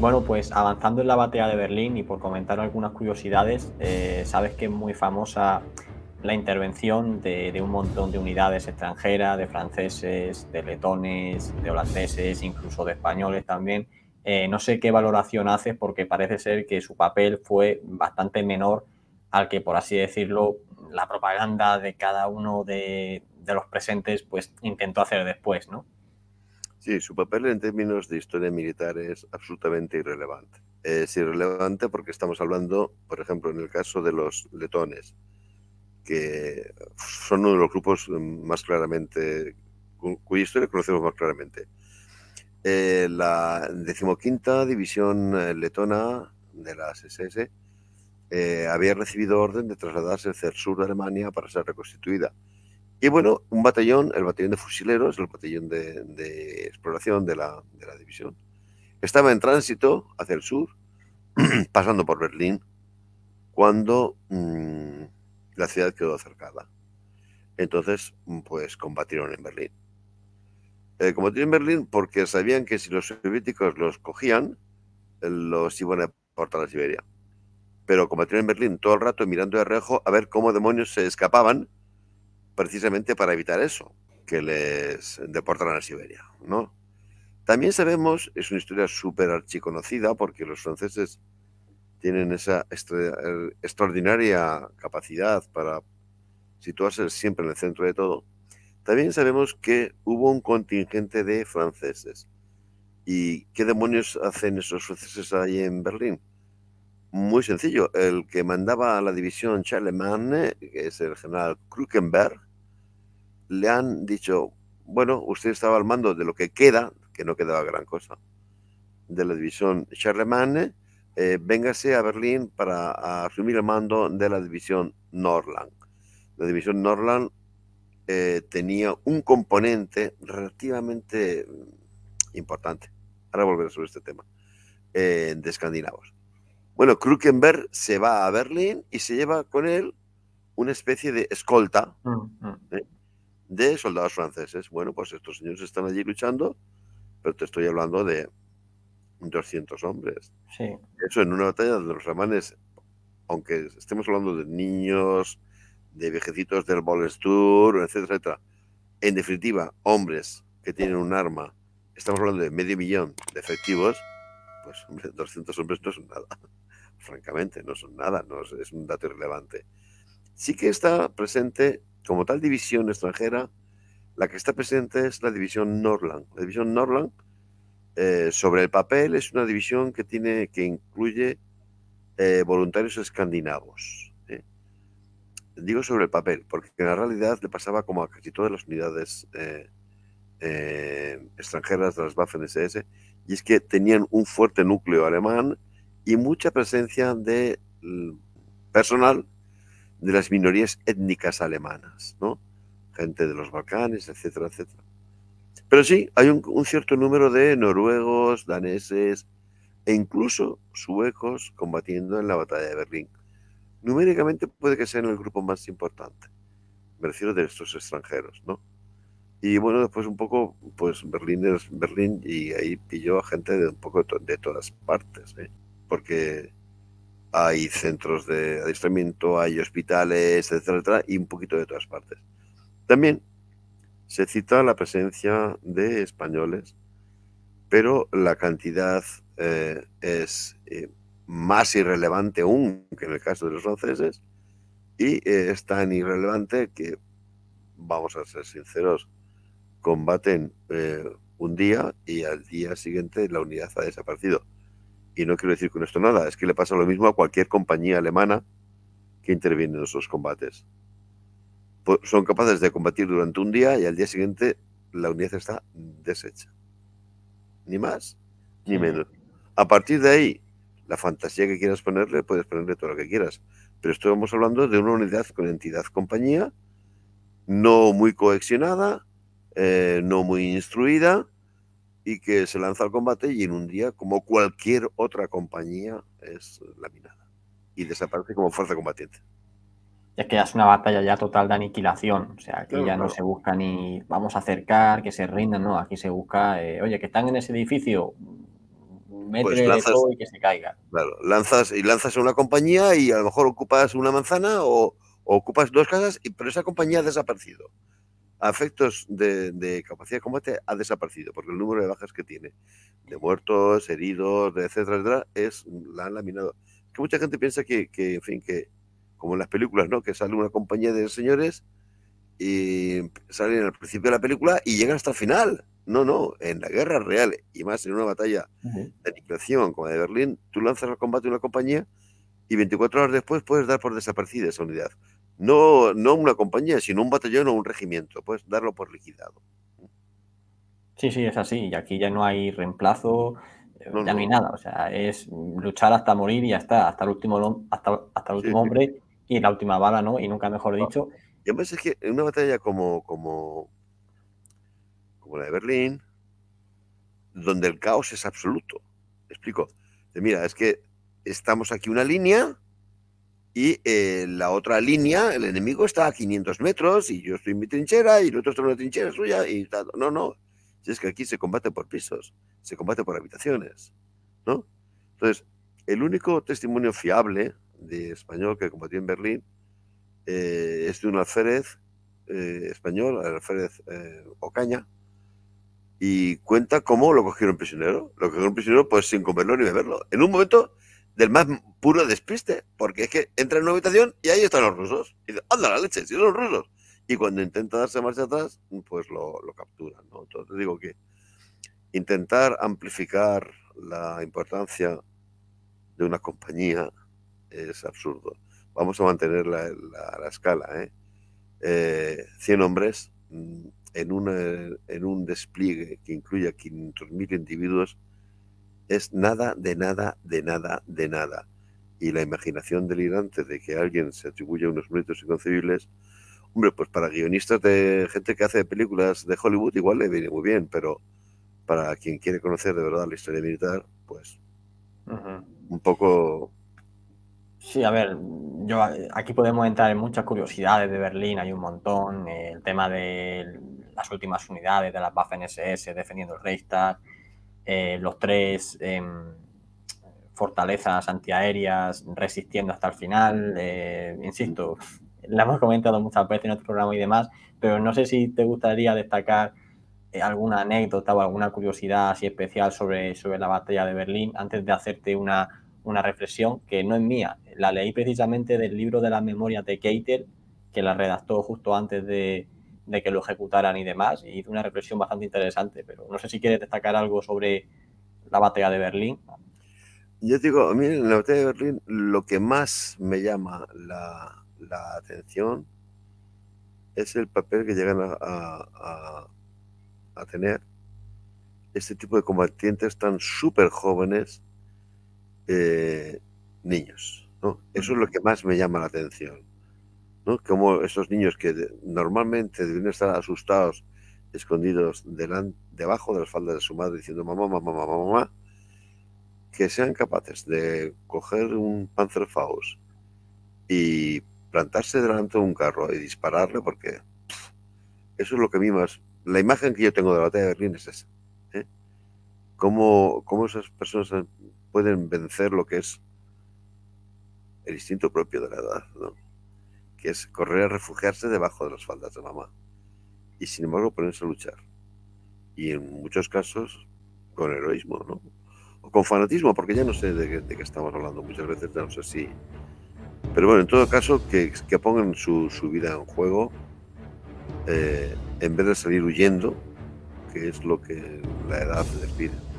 Bueno, pues avanzando en la batalla de Berlín y por comentar algunas curiosidades, eh, sabes que es muy famosa la intervención de, un montón de unidades extranjeras, de franceses, de letones, de holandeses, incluso de españoles también. Eh, no sé qué valoración haces porque parece ser que su papel fue bastante menor al que, por así decirlo, la propaganda de cada uno de, de los presentes pues intentó hacer después, ¿no? Sí, su papel en términos de historia militar es absolutamente irrelevante. Es irrelevante porque estamos hablando, por ejemplo, en el caso de los letones, que son uno de los grupos mm, más claramente, cuya historia conocemos más claramente. Eh, la decimoquinta división eh, letona de las SS eh, había recibido orden de trasladarse el sur de Alemania para ser reconstituida y bueno, un batallón, el batallón de fusileros, el batallón de, exploración de la, división, estaba en tránsito hacia el sur, pasando por Berlín, cuando mm, la ciudad quedó cercada. Entonces, mm, pues combatieron en Berlín. Eh, combatieron en Berlín porque sabían que si los soviéticos los cogían, eh, los iban a portar a Siberia. Pero combatieron en Berlín todo el rato mirando de rejo, a ver cómo demonios se escapaban precisamente para evitar eso, que les deportaran a Siberia, ¿no? También sabemos, es una historia súper archiconocida porque los franceses tienen esa er, extraordinaria capacidad para situarse siempre en el centro de todo. También sabemos que hubo un contingente de franceses. ¿Y qué demonios hacen esos franceses ahí en Berlín? Muy sencillo, el que mandaba a la división Charlemagne, que es el general Krukenberg, le han dicho, bueno, usted estaba al mando de lo que queda, que no quedaba gran cosa, de la división Charlemagne, eh, véngase a Berlín para asumir el mando de la división Norland. La división Norland eh, tenía un componente relativamente importante, ahora volver sobre este tema, eh, de escandinavos. Bueno, Krukenberg se va a Berlín y se lleva con él una especie de escolta ¿eh? de soldados franceses. Bueno, pues estos señores están allí luchando, pero te estoy hablando de 200 hombres. Sí. Eso en una batalla de los alemanes, aunque estemos hablando de niños, de viejecitos del Bolestur, etcétera, etcétera, en definitiva, hombres que tienen un arma, estamos hablando de medio millón de efectivos, pues 200 hombres no es nada francamente, no son nada, no es, un dato irrelevante. Sí que está presente, como tal división extranjera, la que está presente es la división Norland. La división Norland, eh, sobre el papel, es una división que, tiene, que incluye eh, voluntarios escandinavos. ¿eh? Digo sobre el papel, porque en la realidad le pasaba como a casi todas las unidades extranjeras de las Waffen-SS, y es que tenían un fuerte núcleo alemán y mucha presencia de mm, personal de las minorías étnicas alemanas, ¿no? gente de los Balcanes, etcétera, etcétera. Pero sí, hay un, cierto número de noruegos, daneses e incluso suecos combatiendo en la batalla de Berlín. Numéricamente puede que sean el grupo más importante, me refiero de estos extranjeros, ¿no? Y bueno, después un poco, pues Berlín es Berlín y ahí pilló a gente de un poco de, todas partes. ¿eh? porque hay centros de adiestramiento, hay hospitales, etcétera, y un poquito de todas partes. También se cita la presencia de españoles, pero la cantidad eh, es eh, más irrelevante aún que en el caso de los franceses, y eh, es tan irrelevante que, vamos a ser sinceros, combaten un día y al día siguiente la unidad ha desaparecido. Y no quiero decir con esto nada, es que le pasa lo mismo a cualquier compañía alemana que interviene en esos combates. Pues, son capaces de combatir durante un día y al día siguiente la unidad está deshecha. Ni más ni menos. A partir de ahí, la fantasía que quieras ponerle, puedes ponerle todo lo que quieras. Pero estamos hablando de una unidad con entidad compañía, no muy coexionada, eh, no muy instruida, y que se lanza al combate y en un día, como cualquier otra compañía, es laminada y desaparece como fuerza combatiente. Es que es una batalla ya total de aniquilación, o sea, aquí ya no se busca ni vamos a acercar, que se rindan, no, aquí se busca, eh, oye, que están en ese edificio, pues lanzas, y que se caiga. Claro, lanzas y lanzas a una compañía y a lo mejor ocupas una manzana o, ocupas dos casas, pero esa compañía ha desaparecido a efectos de, capacidad de combate este ha desaparecido, porque el número de bajas que tiene, de muertos, heridos, etc., etcétera, es, la han laminado. Que mucha gente piensa que, en fin, que como en las películas, ¿no? Que sale una compañía de señores y salen al principio de la película y llegan hasta el final. No, no, en la guerra real y más en una batalla de aniquilación como la de Berlín, tú lanzas al combate una compañía y 24 horas después puedes dar por desaparecida esa unidad no, no una compañía, sino un batallón o un regimiento, pues darlo por liquidado. Sí, sí, es así, y aquí ya no hay reemplazo, eh, ya no, hay nada, o sea, es luchar hasta morir y hasta el último, hasta, hasta el último hombre y la última bala, ¿no? Y nunca mejor dicho. Y además es que en una batalla como, como, como la de Berlín, donde el caos es absoluto, explico, mira, es que estamos aquí una línea, y eh, la otra línea, el enemigo está a 500 metros y yo estoy en mi trinchera y el otro está en una trinchera suya y tal. No, no. Si es que aquí se combate por pisos, se combate por habitaciones, ¿no? Entonces, el único testimonio fiable de español que combatió en Berlín eh, es de un alférez eh, español, alférez Ocaña, y cuenta cómo lo cogieron prisionero. Lo cogieron prisionero pues sin comerlo ni beberlo. En un momento del más puro despiste, porque es que entra en una habitación y ahí están los rusos. Y anda la leche, si son los rusos. Y cuando intenta darse marcha atrás, pues lo, lo capturan. ¿no? Entonces digo que intentar amplificar la importancia de una compañía es absurdo. Vamos a mantener la, la, escala. ¿eh? 100 eh, hombres mm, en, una, en un despliegue que incluya 500.000 individuos es nada de nada de nada de nada. Y la imaginación delirante de que alguien se atribuye unos méritos inconcebibles, hombre, pues para guionistas de gente que hace películas de Hollywood igual le viene muy bien, pero para quien quiere conocer de verdad la historia militar, pues un poco Sí, a ver, yo aquí podemos entrar en muchas curiosidades de Berlín, hay un montón, eh, el tema de las últimas unidades de las Waffen SS defendiendo el Reichstag, eh, los tres em, fortalezas antiaéreas resistiendo hasta el final, eh, insisto, la hemos comentado muchas veces en otro programa y demás, pero no sé si te gustaría destacar eh, alguna anécdota o alguna curiosidad así especial sobre, sobre la batalla de Berlín antes de hacerte una, una reflexión que no es mía, la leí precisamente del libro de las memorias de Keitel, que la redactó justo antes de, de que lo ejecutaran y demás. Y hizo una reflexión bastante interesante, pero no sé si quieres destacar algo sobre la batalla de Berlín. Yo digo, a mí en la batalla de Berlín lo que más me llama la, la atención es el papel que llegan a, a, tener este tipo de combatientes tan súper jóvenes, eh, niños. ¿no? Eso es lo que más me llama la atención. ¿no? Como esos niños que normalmente deben estar asustados, escondidos debajo de las faldas de su madre, diciendo mamá, mamá, mamá, mamá, que sean capaces de coger un Panzerfaust y plantarse delante de un carro y dispararle, porque eso es lo que a más. La imagen que yo tengo de la batalla de Berlín es esa. ¿eh? ¿Cómo, esas personas pueden vencer lo que es el instinto propio de la edad? que es correr a refugiarse debajo de las faldas de mamá y sin embargo ponerse a luchar. Y en muchos casos con heroísmo, ¿no? O con fanatismo, porque ya no sé de qué, estamos hablando muchas veces, no sé si... Pero bueno, en todo caso, que, pongan su, vida en juego eh, en vez de salir huyendo, que es lo que la edad les pide.